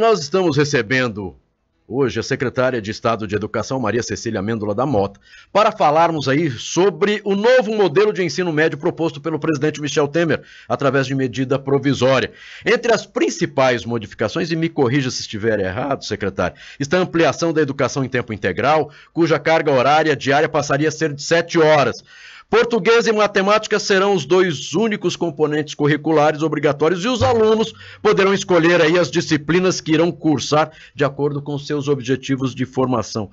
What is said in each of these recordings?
Nós estamos recebendo hoje a secretária de Estado de Educação, Maria Cecília Mêndola da Mota, para falarmos aí sobre o novo modelo de ensino médio proposto pelo presidente Michel Temer, através de medida provisória. Entre as principais modificações, e me corrija se estiver errado, secretário, está a ampliação da educação em tempo integral, cuja carga horária diária passaria a ser de 7 horas. Português e matemática serão os dois únicos componentes curriculares obrigatórios e os alunos poderão escolher aí as disciplinas que irão cursar de acordo com seus objetivos de formação.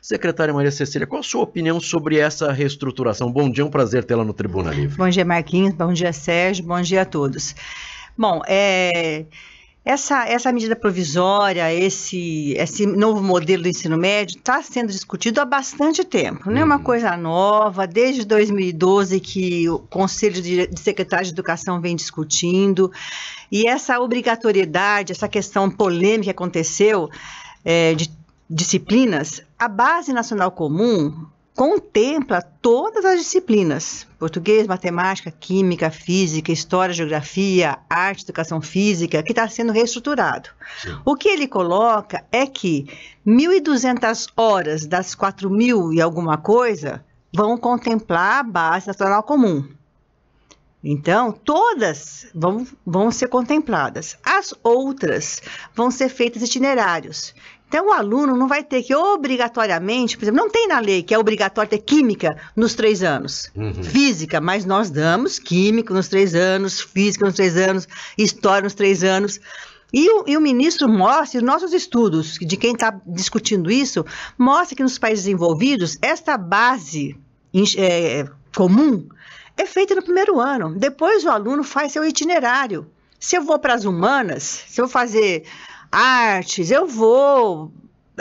Secretária Maria Cecília, qual a sua opinião sobre essa reestruturação? Bom dia, é um prazer tê-la no Tribuna Livre. Bom dia, Marquinhos, bom dia, Sérgio, bom dia a todos. Bom, é. Essa, essa medida provisória, esse, esse novo modelo do ensino médio está sendo discutido há bastante tempo, não é uma uhum. coisa nova, desde 2012 que o Conselho de Secretários de Educação vem discutindo, e essa obrigatoriedade, essa questão polêmica que aconteceu é, de disciplinas, a Base Nacional Comum contempla todas as disciplinas: português, matemática, química, física, história, geografia, arte, educação física, que está sendo reestruturado. Sim. O que ele coloca é que 1.200 horas das 4.000 e alguma coisa vão contemplar a base nacional comum. Então, todas vão, vão ser contempladas. As outras vão ser feitas itinerários. Então, o aluno não vai ter que obrigatoriamente, por exemplo, não tem na lei que é obrigatório ter química nos três anos, uhum. física, mas nós damos química nos três anos, física nos três anos, história nos três anos. E o, e o, ministro mostra, os nossos estudos, de quem está discutindo isso, mostra que nos países desenvolvidos, esta base é, comum é feita no primeiro ano. Depois o aluno faz seu itinerário. Se eu vou para as humanas, se eu fazer artes, eu vou.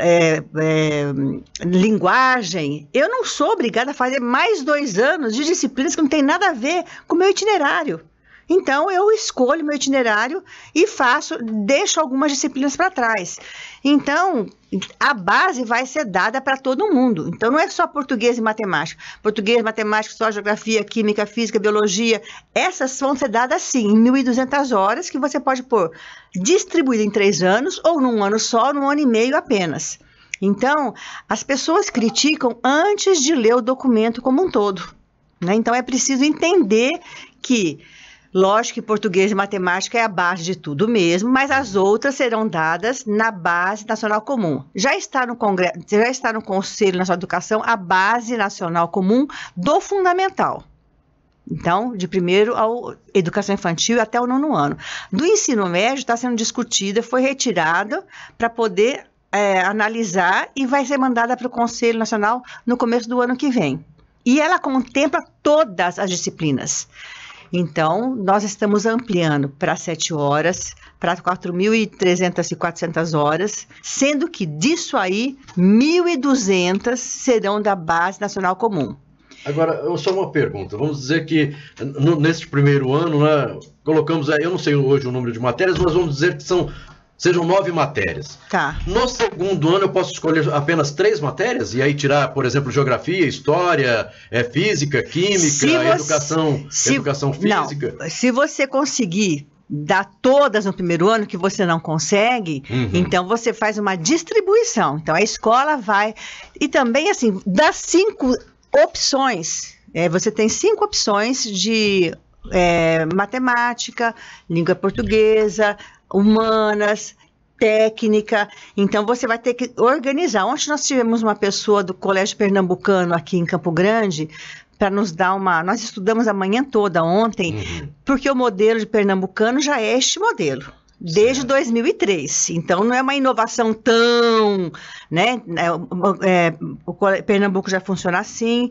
É, é, linguagem, eu não sou obrigada a fazer mais dois anos de disciplinas que não tem nada a ver com o meu itinerário. Então eu escolho meu itinerário e faço, deixo algumas disciplinas para trás. Então, a base vai ser dada para todo mundo. Então não é só português e matemática. Português, matemática, só geografia, química, física, biologia, essas vão ser dadas sim, em 1.200 horas que você pode pôr distribuída em três anos ou num ano só, num ano e meio apenas. Então, as pessoas criticam antes de ler o documento como um todo. Né? Então, é preciso entender que Lógico que português e matemática é a base de tudo mesmo, mas as outras serão dadas na base nacional comum. Já está no Congresso, já está no Conselho Nacional de Educação a base nacional comum do fundamental. Então, de primeiro ao educação infantil até o nono ano. Do ensino médio está sendo discutida, foi retirada para poder é, analisar e vai ser mandada para o Conselho Nacional no começo do ano que vem. E ela contempla todas as disciplinas. Então, nós estamos ampliando para 7 horas, para 4.300 e 400 horas, sendo que disso aí, 1.200 serão da Base Nacional Comum. Agora, só uma pergunta. Vamos dizer que neste primeiro ano, né, colocamos aí, eu não sei hoje o número de matérias, mas vamos dizer que são Sejam nove matérias. Tá. No segundo ano eu posso escolher apenas três matérias e aí tirar, por exemplo, geografia, história, é, física, química, você, educação, se, educação física. Não, se você conseguir dar todas no primeiro ano que você não consegue, uhum. então você faz uma distribuição. Então a escola vai e também assim das cinco opções. É, você tem cinco opções de é, matemática, língua portuguesa, humanas, técnica. Então você vai ter que organizar. Ontem nós tivemos uma pessoa do Colégio Pernambucano aqui em Campo Grande para nos dar uma. Nós estudamos a manhã toda ontem, uhum. porque o modelo de pernambucano já é este modelo. Desde certo. 2003, então não é uma inovação tão, né? É, é, o Pernambuco já funciona assim,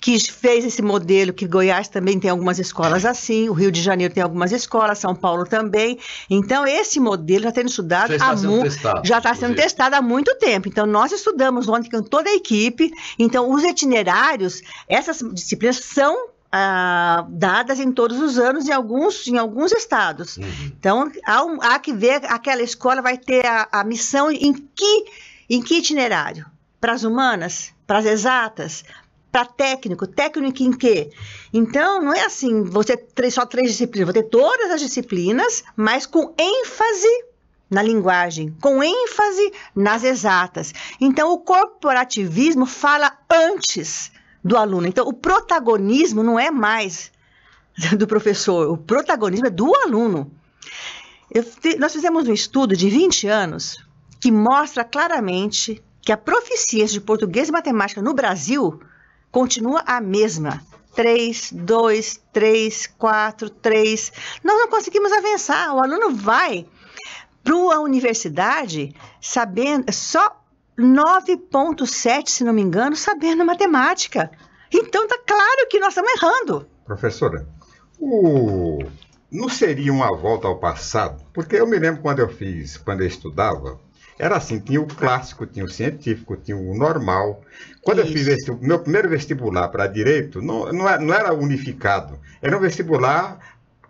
que fez esse modelo, que Goiás também tem algumas escolas assim, o Rio de Janeiro tem algumas escolas, São Paulo também. Então, esse modelo já tem estudado já muito, sendo, já está sendo testado há muito tempo. Então, nós estudamos ontem com toda a equipe. Então, os itinerários, essas disciplinas são ah, dadas em todos os anos em alguns, em alguns estados. Uhum. Então, há, um, há, que ver aquela escola vai ter a, a missão em que, em que itinerário? Para as humanas? Para as exatas? para tá técnico. Técnico em quê? Então, não é assim, você ter só três disciplinas, vou ter todas as disciplinas, mas com ênfase na linguagem, com ênfase nas exatas. Então, o corporativismo fala antes do aluno. Então, o protagonismo não é mais do professor, o protagonismo é do aluno. Eu, nós fizemos um estudo de 20 anos que mostra claramente que a proficiência de português e matemática no Brasil continua a mesma. 3, 2, 3, 4, 3. Nós não conseguimos avançar. O aluno vai para a universidade sabendo só 9,7, se não me engano, sabendo matemática. Então tá claro que nós estamos errando. Professora, o... não seria uma volta ao passado? Porque eu me lembro quando eu fiz, quando eu estudava, era assim, tinha o clássico, tinha o científico, tinha o normal. Quando Isso. eu fiz esse, meu primeiro vestibular para direito, não, é, não, era unificado, era um vestibular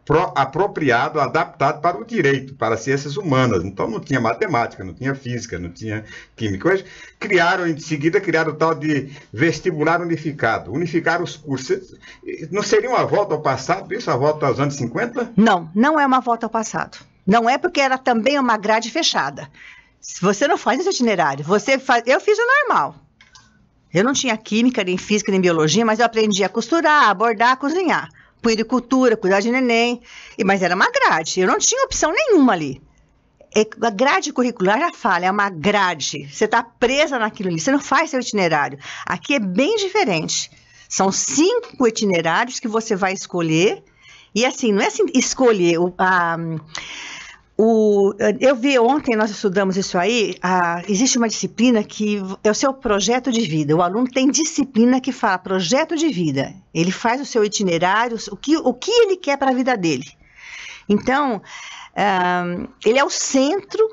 pro, apropriado, adaptado para o direito, para as ciências humanas. Então não tinha matemática, não tinha física, não tinha química. mas criaram, em seguida, criaram o tal de vestibular unificado, unificar os cursos. Não seria uma volta ao passado isso, a volta aos anos 50? Não, não é uma volta ao passado. Não é porque era também uma grade fechada. Se você não faz esse itinerário, você faz. Eu fiz o normal. Eu não tinha química, nem física, nem biologia, mas eu aprendi a costurar, a bordar, a cozinhar. Puericultura, cuidar de neném. Mas era uma grade. Eu não tinha opção nenhuma ali. É, a grade curricular já fala, é uma grade. Você está presa naquilo ali. Você não faz seu itinerário. Aqui é bem diferente. São cinco itinerários que você vai escolher. E assim, não é assim, escolher. a, o, eu vi ontem, nós estudamos isso aí. A, existe uma disciplina que é o seu projeto de vida. O aluno tem disciplina que fala projeto de vida. Ele faz o seu itinerário, o que, o que ele quer para a vida dele. Então, um, ah, ele é o centro,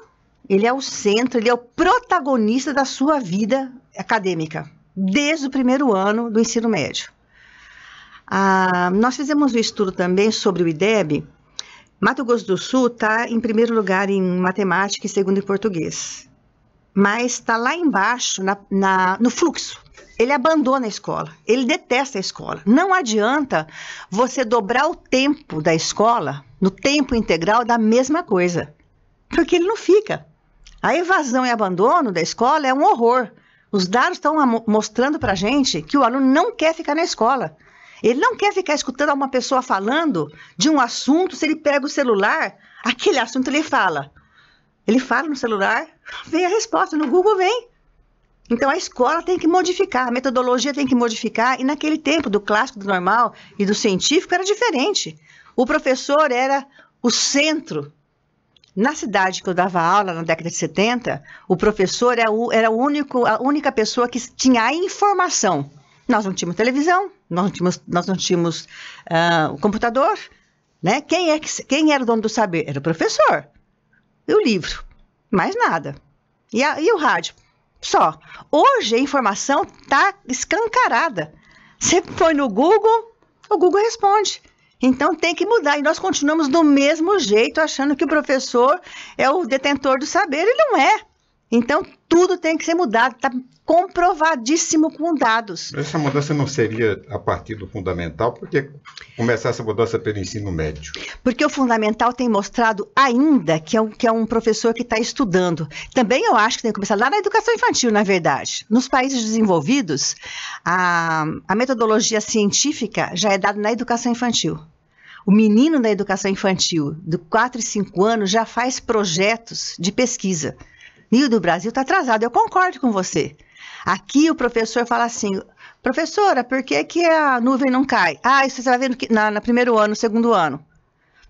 ele é o centro, ele é o protagonista da sua vida acadêmica, desde o primeiro ano do ensino médio. Ah, nós fizemos um estudo também sobre o IDEB Mato Grosso do Sul está em primeiro lugar em matemática e segundo em português. Mas está lá embaixo na, na, no fluxo. Ele abandona a escola, ele detesta a escola. Não adianta você dobrar o tempo da escola no tempo integral da mesma coisa, porque ele não fica. A evasão e abandono da escola é um horror. Os dados estão mostrando para a gente que o aluno não quer ficar na escola. Ele não quer ficar escutando uma pessoa falando de um assunto, se ele pega o celular, aquele assunto ele fala. Ele fala no celular, vem a resposta, no Google vem. Então a escola tem que modificar, a metodologia tem que modificar, e naquele tempo do clássico, do normal e do científico era diferente. O professor era o centro. Na cidade que eu dava aula, na década de 70, o professor era, é o, era o único, a única pessoa que tinha a informação. Nós não tínhamos televisão, nós não tínhamos, nós não tínhamos uh, o computador, né? Quem, é que, quem era o dono do saber? Era o professor. E o livro. Mais nada. E, a, e o rádio? Só. Hoje a informação está escancarada. Você põe no Google, o Google responde. Então tem que mudar. E nós continuamos do mesmo jeito, achando que o professor é o detentor do saber. Ele não é. Então, tudo tem que ser mudado, está comprovadíssimo com dados. Essa mudança não seria a partir do fundamental? Por que começar essa mudança pelo ensino médio? Porque o fundamental tem mostrado ainda que é um, que é um professor que está estudando. Também eu acho que tem que começar lá na educação infantil, na verdade. Nos países desenvolvidos, a, a metodologia científica já é dada na educação infantil. O menino da educação infantil, de 4 e 5 anos, já faz projetos de pesquisa. Nildo, o Brasil está atrasado. Eu concordo com você. Aqui o professor fala assim, professora, por que, que a nuvem não cai? Ah, isso você vai tá ver no, na, na primeiro ano, segundo ano.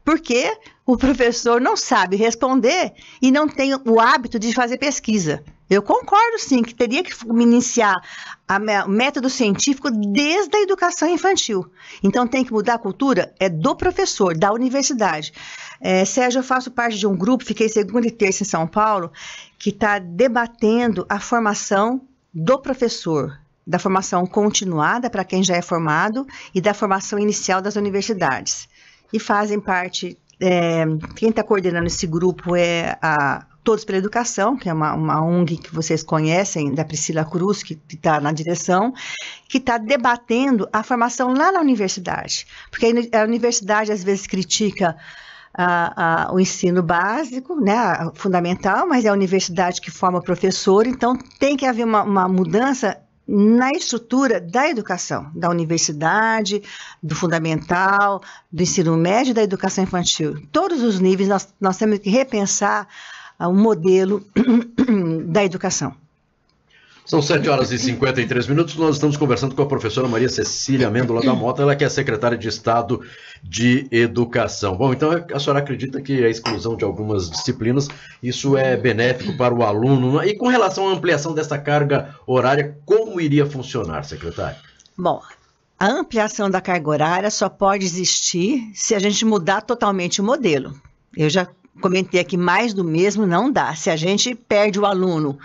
Porque o professor não sabe responder e não tem o hábito de fazer pesquisa. Eu concordo, sim, que teria que iniciar o método científico desde a educação infantil. Então, tem que mudar a cultura é do professor, da universidade. É, Sérgio, eu faço parte de um grupo, fiquei segunda e terça em São Paulo, que está debatendo a formação do professor, da formação continuada para quem já é formado e da formação inicial das universidades. E fazem parte, é, quem está coordenando esse grupo é a Todos pela Educação, que é uma, uma ONG que vocês conhecem, da Priscila Cruz, que está na direção, que está debatendo a formação lá na universidade. Porque a universidade às vezes critica a, o ensino básico, né, fundamental, mas é a universidade que forma professor, então tem que haver uma, uma mudança na estrutura da educação, da universidade, do fundamental, do ensino médio e da educação infantil. Todos os níveis nós, nós temos que repensar um modelo da educação. São 7 horas e 53 minutos. Nós estamos conversando com a professora Maria Cecília Mendola da Mota, ela que é secretária de Estado de Educação. Bom, então a senhora acredita que a exclusão de algumas disciplinas, isso é benéfico para o aluno? E com relação à ampliação dessa carga horária, como iria funcionar, secretária? Bom, a ampliação da carga horária só pode existir se a gente mudar totalmente o modelo. Eu já comentei aqui, mais do mesmo não dá. Se a gente perde o aluno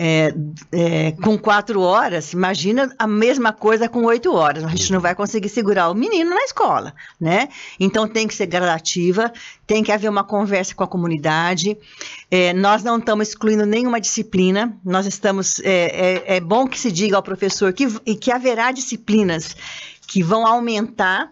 é, é, com quatro horas, imagina a mesma coisa com oito horas. A gente não vai conseguir segurar o menino na escola, né? Então tem que ser gradativa, tem que haver uma conversa com a comunidade. É, nós não estamos excluindo nenhuma disciplina. Nós estamos. É, é, é bom que se diga ao professor que, que haverá disciplinas que vão aumentar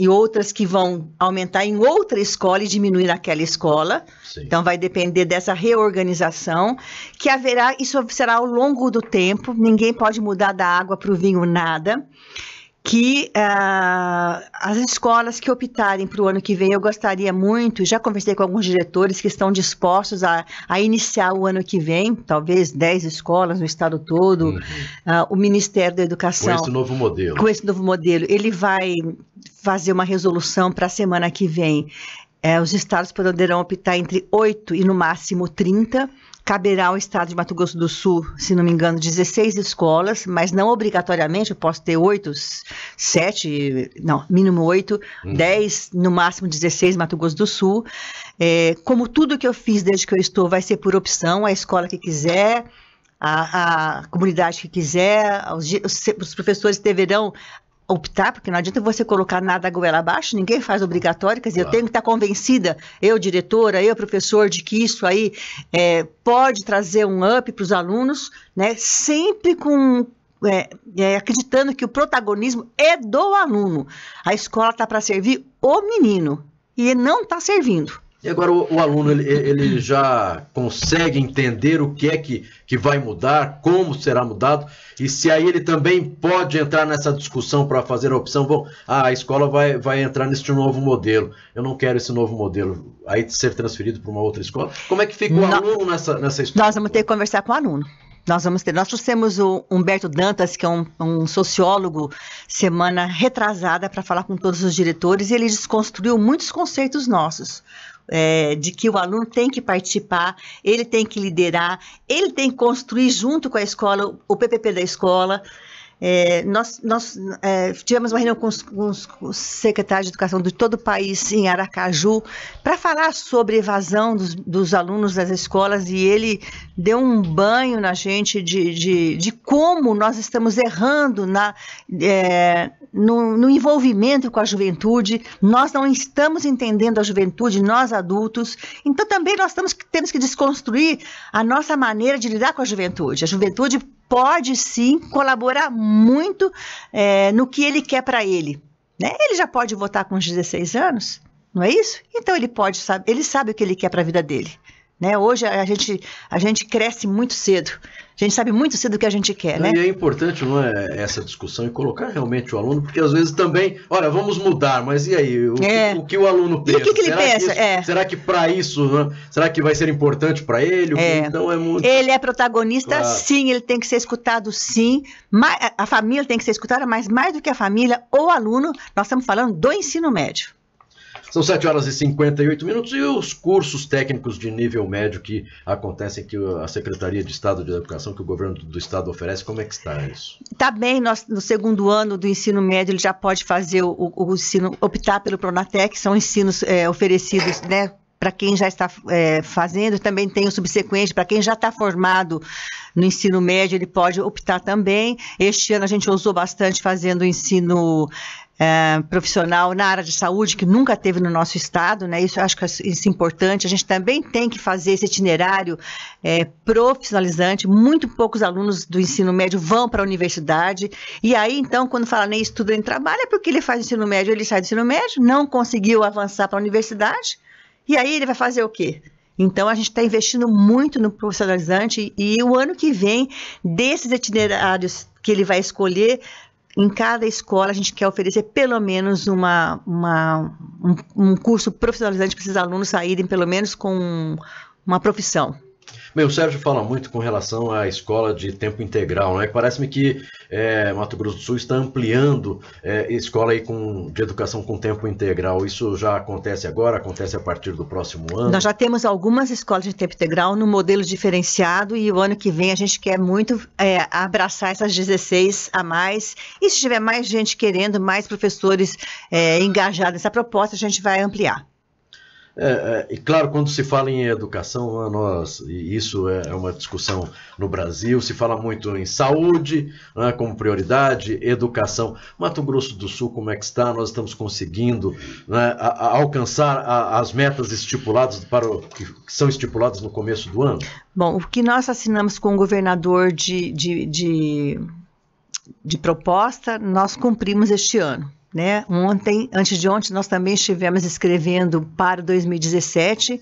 e outras que vão aumentar em outra escola e diminuir naquela escola. Sim. Então vai depender dessa reorganização que haverá, isso será ao longo do tempo, ninguém pode mudar da água para o vinho nada que uh, as escolas que optarem para o ano que vem, eu gostaria muito, já conversei com alguns diretores que estão dispostos a, a iniciar o ano que vem, talvez 10 escolas no estado todo, uhum. uh, o Ministério da Educação. Com esse novo modelo. Com esse novo modelo. Ele vai fazer uma resolução para a semana que vem. Eh, os estados poderão optar entre 8 e no máximo 30 caberá ao Estado de Mato Grosso do Sul, se não me engano, 16 escolas, mas não obrigatoriamente, eu posso ter 8, 7, não, mínimo 8, hum. dez, 10, no máximo 16 Mato Grosso do Sul. É, como tudo que eu fiz desde que eu estou vai ser por opção, a escola que quiser, a, a comunidade que quiser, os, os, os professores deverão optar, porque não adianta você colocar nada a goela abaixo, ninguém faz obrigatório, quer dizer, claro. eu tenho que estar convencida, eu diretora, eu professor, de que isso aí é, pode trazer um up para os alunos, né, sempre com, é, é, acreditando que o protagonismo é do aluno. A escola está para servir o menino e não está servindo. E agora o, o aluno ele, ele, já consegue entender o que é que, que vai mudar, como será mudado, e se aí ele também pode entrar nessa discussão para fazer a opção, bom, ah, a escola vai, vai entrar neste novo modelo, eu não quero esse novo modelo, aí ser transferido para uma outra escola. Como é que fica o não, aluno nessa, nessa história? Nós vamos ter que conversar com o aluno. Nós vamos ter. Nós trouxemos o Humberto Dantas, que é um, um sociólogo, semana retrasada, para falar com todos os diretores, e ele desconstruiu muitos conceitos nossos é, de que o aluno tem que participar, ele tem que liderar, ele tem que construir junto com a escola o PPP da escola. É, nós, nós é, tivemos uma reunião com os, com os, secretários de educação de todo o país em Aracaju para falar sobre evasão dos, dos, alunos das escolas e ele deu um banho na gente de, de, de como nós estamos errando na, é, no, no, envolvimento com a juventude, nós não estamos entendendo a juventude, nós adultos, então também nós temos que desconstruir a nossa maneira de lidar com a juventude. A juventude pode sim colaborar muito é, no que ele quer para ele. Né? Ele já pode votar com os 16 anos, não é isso? Então ele pode ele sabe o que ele quer para a vida dele. Né? Hoje a gente, a gente cresce muito cedo. A gente sabe muito cedo o que a gente quer, né? E é importante não é, essa discussão e colocar realmente o aluno, porque às vezes também, olha, vamos mudar, mas e aí? O, é. que, o que, o aluno pensa? E o que, que ele será pensa? Que isso, é. Será que para isso, né? será que vai ser importante para ele? É. Então é muito. Ele é protagonista, claro. sim, ele tem que ser escutado, sim. A família tem que ser escutada, mas mais do que a família, o aluno, nós estamos falando do ensino médio. São 7 horas e 58 minutos e os cursos técnicos de nível médio que acontecem, que a Secretaria de Estado de Educação, que o governo do Estado oferece, como é que está isso? Está bem, nós, no segundo ano do ensino médio, ele já pode fazer o, o ensino, optar pelo Pronatec, são ensinos é, oferecidos, né? para quem já está é, fazendo, também tem o subsequente, para quem já está formado no ensino médio, ele pode optar também. Este ano a gente usou bastante fazendo o ensino é, profissional na área de saúde que nunca teve no nosso estado, né? Isso eu acho que é isso é importante. A gente também tem que fazer esse itinerário é, profissionalizante. Muito poucos alunos do ensino médio vão para a universidade. E aí, então, quando fala nem estuda nem trabalha, é porque ele faz ensino médio, ele sai do ensino médio, não conseguiu avançar para a universidade. E aí ele vai fazer o quê? Então a gente está investindo muito no profissionalizante e o ano que vem desses itinerários que ele vai escolher em cada escola a gente quer oferecer pelo menos uma, uma um, um, curso profissionalizante para esses alunos saírem pelo menos com uma profissão. Meu o Sérgio fala muito com relação à escola de tempo integral, né? Parece-me que é, Mato Grosso do Sul está ampliando é, escola aí com, de educação com tempo integral. Isso já acontece agora, acontece a partir do próximo ano? Nós já temos algumas escolas de tempo integral no modelo diferenciado e o ano que vem a gente quer muito é, abraçar essas 16 a mais. E se tiver mais gente querendo, mais professores é, engajados nessa proposta, a gente vai ampliar. É, é, e claro, quando se fala em educação, né, nós, e isso é, é uma discussão no Brasil, se fala muito em saúde né, como prioridade, educação. Mato Grosso do Sul, como é que está? Nós estamos conseguindo né, a, a alcançar a, as metas estipuladas para o, que são estipuladas no começo do ano? Bom, o que nós assinamos com o governador de, de, de, de proposta, nós cumprimos este ano. Né? Ontem, antes de ontem, nós também estivemos escrevendo para 2017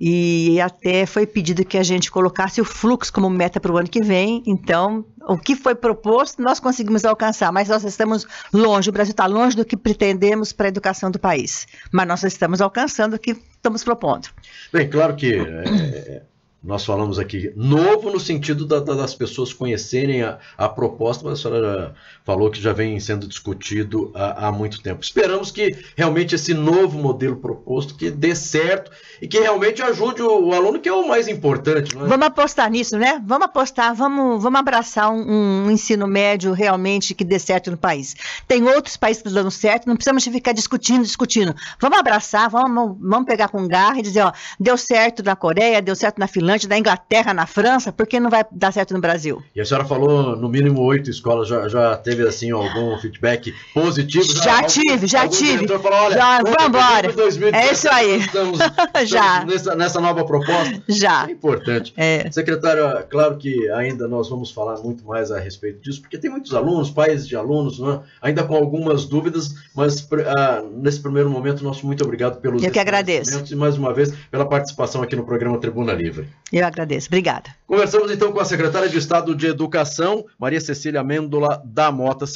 e até foi pedido que a gente colocasse o fluxo como meta para o ano que vem. Então, o que foi proposto, nós conseguimos alcançar, mas nós estamos longe, o Brasil está longe do que pretendemos para a educação do país. Mas nós estamos alcançando o que estamos propondo. Bem, claro que é, é, nós falamos aqui, novo no sentido da, da, das pessoas conhecerem a, a, proposta, mas a senhora falou que já vem sendo discutido há, há, muito tempo. Esperamos que realmente esse novo modelo proposto que dê certo e que realmente ajude o, o aluno, que é o mais importante. É? Vamos apostar nisso, né? Vamos apostar, vamos, vamos abraçar um, um, ensino médio realmente que dê certo no país. Tem outros países que estão dando certo, não precisamos ficar discutindo, discutindo. Vamos abraçar, vamos, vamos pegar com garra e dizer, ó, deu certo na Coreia, deu certo na Finlândia, da Inglaterra na França, por que não vai dar certo no Brasil? E a senhora falou no mínimo oito escolas, já, já, teve assim algum feedback positivo? Já, já tive, já tive. Falou, já, vamos embora. é isso aí. Estamos, estamos já. Nessa, nessa, nova proposta. Já. É importante. É. Secretário, claro que ainda nós vamos falar muito mais a respeito disso, porque tem muitos alunos, pais de alunos, né, ainda com algumas dúvidas, mas ah, nesse primeiro momento, nosso muito obrigado pelos Eu que agradeço. E mais uma vez pela participação aqui no programa Tribuna Livre. Eu agradeço. Obrigada. Conversamos então com a secretária de Estado de Educação, Maria Cecília Mêndola da Mota.